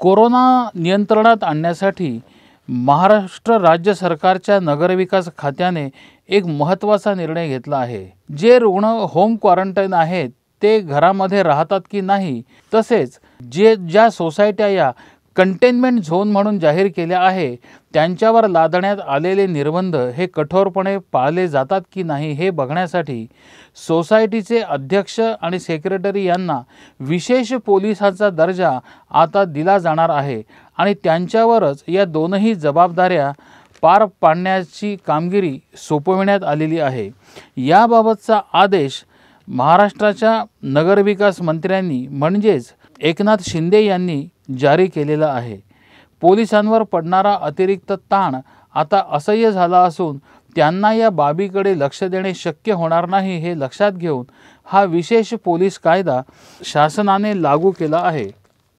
corona नियंत्रणात आणण्यासाठी महाराष्ट्र राज्य सरकारच्या नगरविकास खात्याने एक महत्त्वाचा निर्णय घेतला आहे जे रुग्ण होम क्वारंटाईन आहेत ते घरामध्ये राहतात की नाही तसेच जे ज्या सोसायट्या या कंटेनमेंट झोन म्हणून जाहीर केले आहे त्यांच्यावर लादण्यात आलेले निर्बंध हे कठोरपणे पाळले जातात की नाही हे बघण्यासाठी सोसायटीचे अध्यक्ष आणि सेक्रेटरी यांना विशेष पोलिसांचा दर्जा आता दिला जाणार आहे आणि त्यांच्यावरच या दोनही जबाबदाऱ्या पार पाडण्याची कामगिरी सोपविण्यात आलेली आहे याबाबतचा आदेश महाराष्ट्राच्या नगरविकास मंत्र्यांनी म्हणजेच एकनाथ शिंदे यांनी जारी केलेलं आहे पोलिसांवर पडणारा अतिरिक्त ताण आता असह्य झाला असून त्यांना या बाबीकडे लक्ष देणे शक्य होणार नाही हे लक्षात घेऊन हा विशेष पोलीस कायदा शासनाने लागू केला आहे